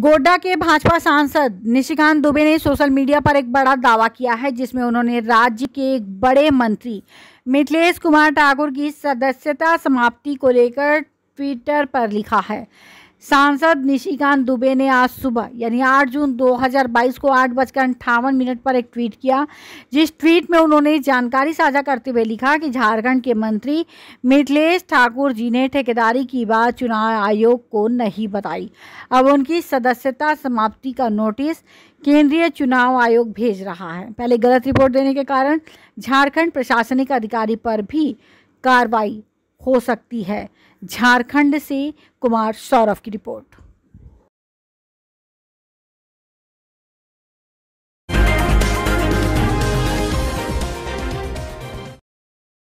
गोड्डा के भाजपा सांसद निशिकांत दुबे ने सोशल मीडिया पर एक बड़ा दावा किया है जिसमें उन्होंने राज्य के एक बड़े मंत्री मिथिलेश कुमार ठाकुर की सदस्यता समाप्ति को लेकर ट्विटर पर लिखा है सांसद निशिकांत दुबे ने आज सुबह यानी 8 जून 2022 को आठ बजकर अंठावन मिनट पर एक ट्वीट किया जिस ट्वीट में उन्होंने जानकारी साझा करते हुए लिखा कि झारखंड के मंत्री मिथिलेश ठाकुर जी ने ठेकेदारी की बात चुनाव आयोग को नहीं बताई अब उनकी सदस्यता समाप्ति का नोटिस केंद्रीय चुनाव आयोग भेज रहा है पहले गलत रिपोर्ट देने के कारण झारखंड प्रशासनिक अधिकारी पर भी कार्रवाई हो सकती है झारखंड से कुमार सौरभ की रिपोर्ट